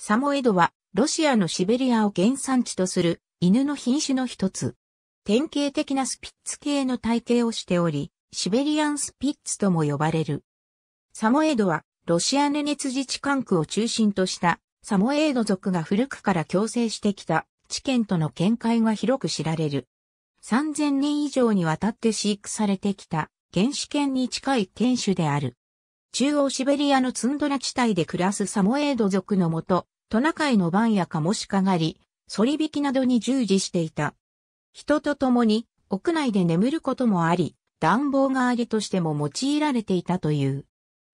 サモエドは、ロシアのシベリアを原産地とする犬の品種の一つ。典型的なスピッツ系の体型をしており、シベリアンスピッツとも呼ばれる。サモエドは、ロシアネネツ自治管区を中心としたサモエード族が古くから共生してきた知見との見解が広く知られる。3000年以上にわたって飼育されてきた原始犬に近い犬種である。中央シベリアのツンドラ地帯で暮らすサモエード族のもと、トナカイの番やカモシカ狩り、ソリ引きなどに従事していた。人と共に屋内で眠ることもあり、暖房代わりとしても用いられていたという。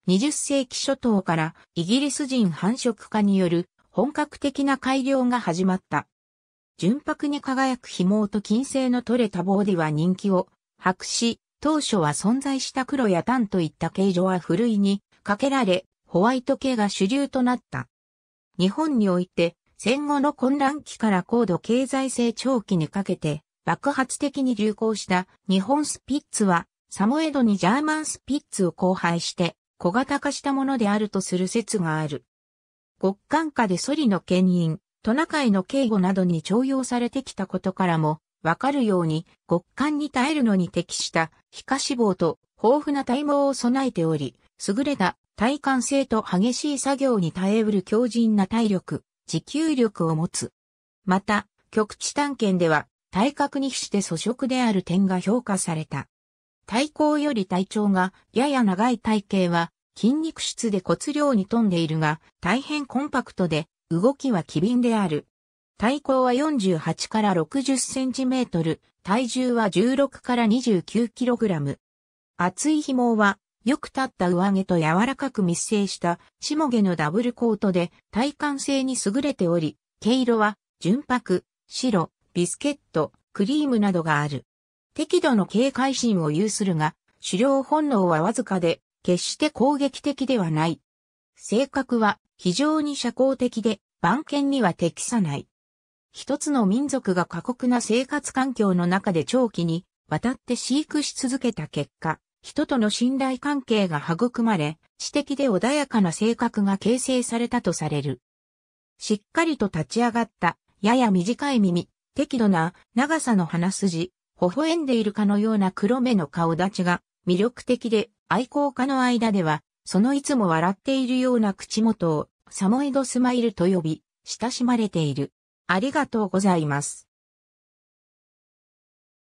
20世紀初頭からイギリス人繁殖家による本格的な改良が始まった。純白に輝く紐と金星の取れた棒では人気を博し、当初は存在した黒やンといった形状はふるいにかけられ、ホワイト系が主流となった。日本において、戦後の混乱期から高度経済成長期にかけて、爆発的に流行した日本スピッツは、サモエドにジャーマンスピッツを交配して、小型化したものであるとする説がある。極寒下でソリの牽引、トナカイの警護などに徴用されてきたことからも、わかるように、極寒に耐えるのに適した皮下脂肪と豊富な体毛を備えており、優れた体幹性と激しい作業に耐えうる強靭な体力、持久力を持つ。また、極地探検では、体格に比して粗食である点が評価された。体高より体長がやや長い体型は、筋肉質で骨量に富んでいるが、大変コンパクトで、動きは機敏である。体高は48から60センチメートル、体重は16から29キログラム。厚い紐は、よく立った上毛と柔らかく密生した下毛のダブルコートで体幹性に優れており、毛色は純白、白、ビスケット、クリームなどがある。適度の警戒心を有するが、狩猟本能はわずかで、決して攻撃的ではない。性格は非常に社交的で、番犬には適さない。一つの民族が過酷な生活環境の中で長期にわたって飼育し続けた結果、人との信頼関係が育まれ、知的で穏やかな性格が形成されたとされる。しっかりと立ち上がった、やや短い耳、適度な長さの鼻筋、微笑んでいるかのような黒目の顔立ちが魅力的で愛好家の間では、そのいつも笑っているような口元をサモエドスマイルと呼び、親しまれている。ありがとうございます。